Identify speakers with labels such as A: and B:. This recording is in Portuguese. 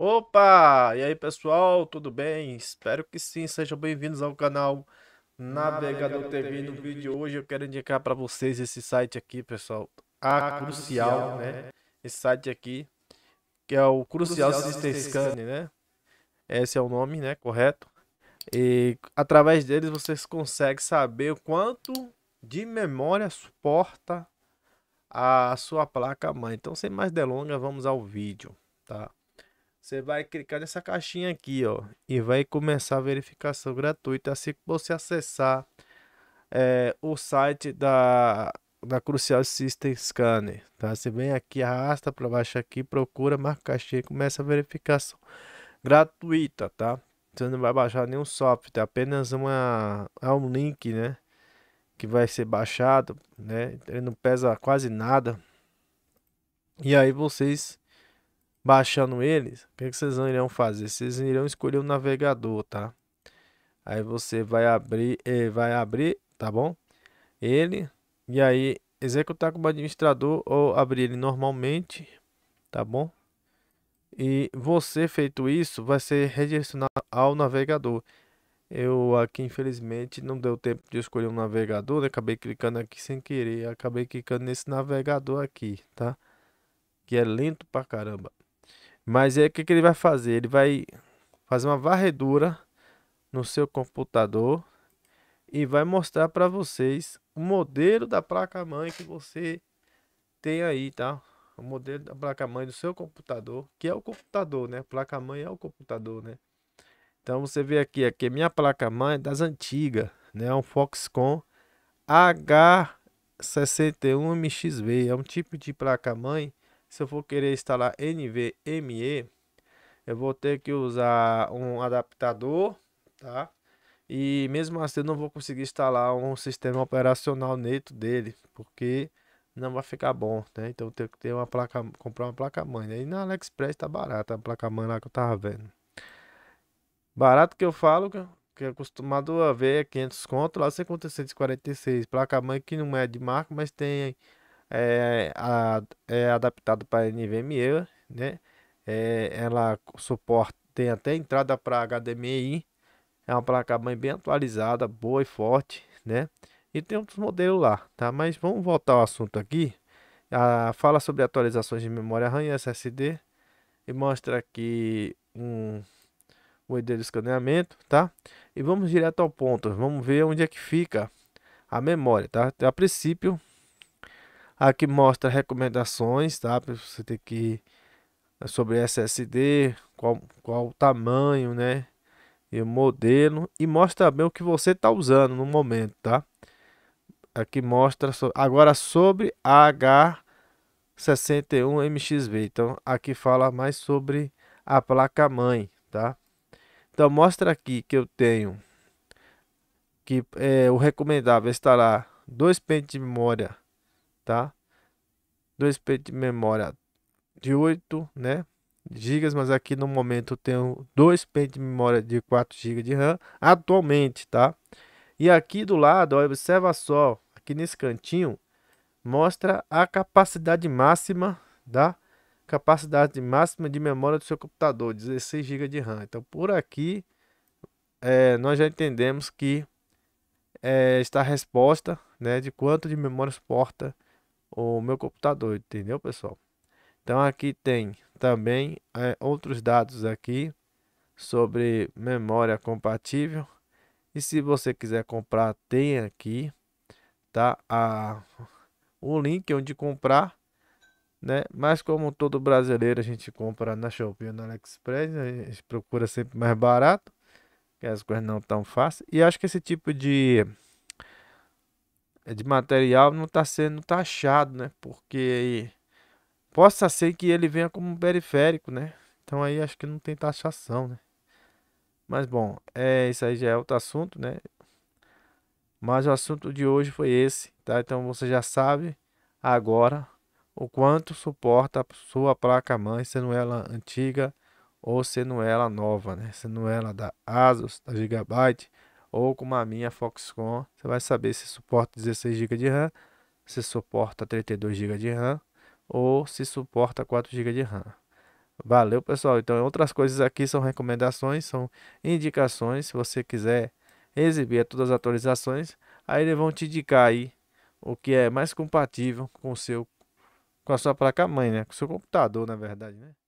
A: Opa! E aí, pessoal, tudo bem? Espero que sim. Sejam bem-vindos ao canal Navegador, Navegador TV. No vídeo de hoje eu quero indicar para vocês esse site aqui, pessoal.
B: A, a ah, Crucial, Crucial, né? né?
A: Esse site aqui, que é o Crucial, Crucial System Scan, né? Esse é o nome, né? Correto. E através deles vocês conseguem saber o quanto de memória suporta a sua placa mãe. Então, sem mais delongas, vamos ao vídeo, tá? Você vai clicar nessa caixinha aqui, ó, e vai começar a verificação gratuita assim que você acessar é, o site da, da Crucial System Scanner, tá? Você vem aqui, arrasta para baixo aqui, procura, marca caixinha e começa a verificação gratuita, tá? Você não vai baixar nenhum software, apenas uma, é um link, né? Que vai ser baixado, né? Ele não pesa quase nada. E aí vocês baixando eles, o que, é que vocês irão fazer? Vocês irão escolher o navegador, tá? Aí você vai abrir, eh, vai abrir, tá bom? Ele e aí executar como administrador ou abrir ele normalmente, tá bom? E você feito isso, vai ser redirecionado ao navegador. Eu aqui infelizmente não deu tempo de escolher um navegador, né? acabei clicando aqui sem querer, acabei clicando nesse navegador aqui, tá? Que é lento pra caramba. Mas aí o que, que ele vai fazer? Ele vai fazer uma varredura no seu computador e vai mostrar para vocês o modelo da placa mãe que você tem aí, tá? O modelo da placa mãe do seu computador, que é o computador, né? Placa mãe é o computador, né? Então você vê aqui, aqui minha placa mãe é das antigas, né? É um Foxconn H61MXV, é um tipo de placa mãe se eu for querer instalar NVMe, eu vou ter que usar um adaptador, tá? E mesmo assim eu não vou conseguir instalar um sistema operacional neto dele, porque não vai ficar bom, né? Então eu tenho que ter uma placa, comprar uma placa mãe, Aí né? E na AliExpress tá barata a placa mãe lá que eu tava vendo. Barato que eu falo, que é acostumado a ver é 500 conto, lá você conta 146, placa mãe que não é de marca, mas tem é, a, é adaptado para NVMe, né? É, ela suporta, tem até entrada para HDMI, é uma placa-mãe bem atualizada, boa e forte, né? E tem outros modelos lá, tá? Mas vamos voltar ao assunto aqui. A, fala sobre atualizações de memória RAM e SSD e mostra aqui um modelo de escaneamento, tá? E vamos direto ao ponto, vamos ver onde é que fica a memória, tá? Então, a princípio, Aqui mostra recomendações, tá? Pra você ter que eh, sobre SSD, qual, qual o tamanho, né? E o modelo e mostra bem o que você está usando no momento, tá? Aqui mostra so... agora sobre a H61MXV. Então aqui fala mais sobre a placa mãe, tá? Então mostra aqui que eu tenho que é o recomendável instalar dois pentes de memória tá? Dois peitos de memória de 8, né? gigas, mas aqui no momento eu tenho dois pentes de memória de 4 GB de RAM atualmente, tá? E aqui do lado, ó, observa só, aqui nesse cantinho mostra a capacidade máxima da tá? capacidade máxima de memória do seu computador, 16 GB de RAM. Então por aqui é, nós já entendemos que é, está a resposta, né, de quanto de memória suporta o meu computador, entendeu, pessoal? Então aqui tem também é, outros dados aqui sobre memória compatível. E se você quiser comprar, tem aqui, tá? A, o link onde comprar, né? Mas como todo brasileiro, a gente compra na Shopee na AliExpress, né? a gente procura sempre mais barato, que as coisas não tão fáceis. E acho que esse tipo de é, de material não está sendo taxado, tá né? Porque possa ser que ele venha como um periférico, né? Então aí acho que não tem taxação, né? Mas bom, é, isso aí já é outro assunto, né? Mas o assunto de hoje foi esse, tá? Então você já sabe agora o quanto suporta a sua placa-mãe, sendo é ela antiga ou sendo é ela nova, né? Sendo ela da ASUS, da Gigabyte, ou com a minha Foxconn, você vai saber se suporta 16 GB de RAM, se suporta 32 GB de RAM ou se suporta 4 GB de RAM. Valeu, pessoal. Então, outras coisas aqui são recomendações, são indicações. Se você quiser exibir todas as atualizações, aí eles vão te indicar aí o que é mais compatível com o seu com a sua placa mãe, né? Com o seu computador, na verdade, né?